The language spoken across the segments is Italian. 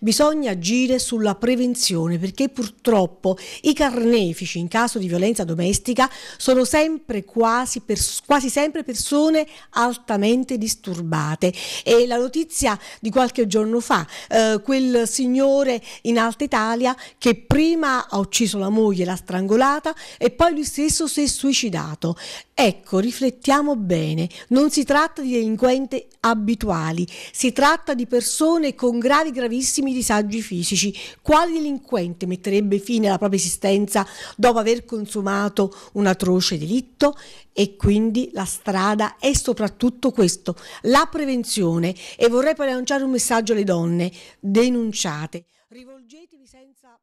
bisogna agire sulla prevenzione perché purtroppo i carnefici in caso di violenza domestica sono sempre quasi, per, quasi sempre persone altamente disturbate e la notizia di qualche giorno fa, eh, quel signore in Alta Italia che prima ha ucciso la moglie, l'ha strangolata e poi lui stesso si è suicidato. Ecco, riflettiamo bene, non si tratta di delinquenti abituali, si tratta di persone con gravi gravissimi disagi fisici. Quale delinquente metterebbe fine alla propria esistenza dopo aver consumato un atroce delitto? E quindi la strada è soprattutto questo, la prevenzione. E vorrei poi lanciare un messaggio alle donne, denunciate, rivolgetevi senza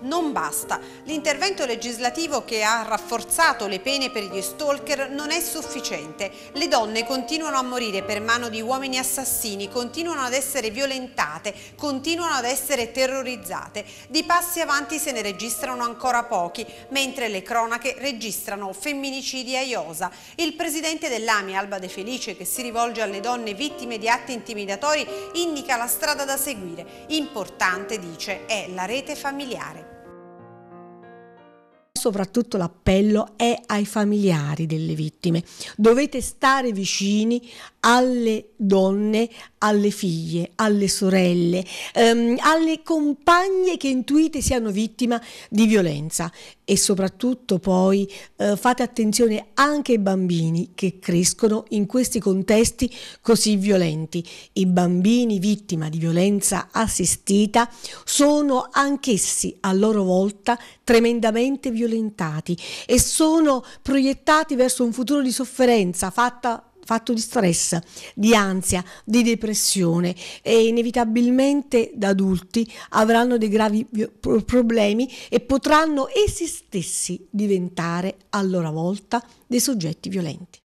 non basta. L'intervento legislativo che ha rafforzato le pene per gli stalker non è sufficiente. Le donne continuano a morire per mano di uomini assassini, continuano ad essere violentate, continuano ad essere terrorizzate. Di passi avanti se ne registrano ancora pochi, mentre le cronache registrano femminicidi a Iosa. Il presidente dell'AMI, Alba De Felice, che si rivolge alle donne vittime di atti intimidatori, indica la strada da seguire. Importante, dice, è la rete familiare. Soprattutto l'appello è ai familiari delle vittime. Dovete stare vicini alle donne, alle figlie, alle sorelle, ehm, alle compagne che intuite siano vittime di violenza e soprattutto poi eh, fate attenzione anche ai bambini che crescono in questi contesti così violenti. I bambini vittima di violenza assistita sono anch'essi a loro volta tremendamente violentati e sono proiettati verso un futuro di sofferenza fatta fatto di stress, di ansia, di depressione e inevitabilmente da adulti avranno dei gravi problemi e potranno essi stessi diventare a loro volta dei soggetti violenti.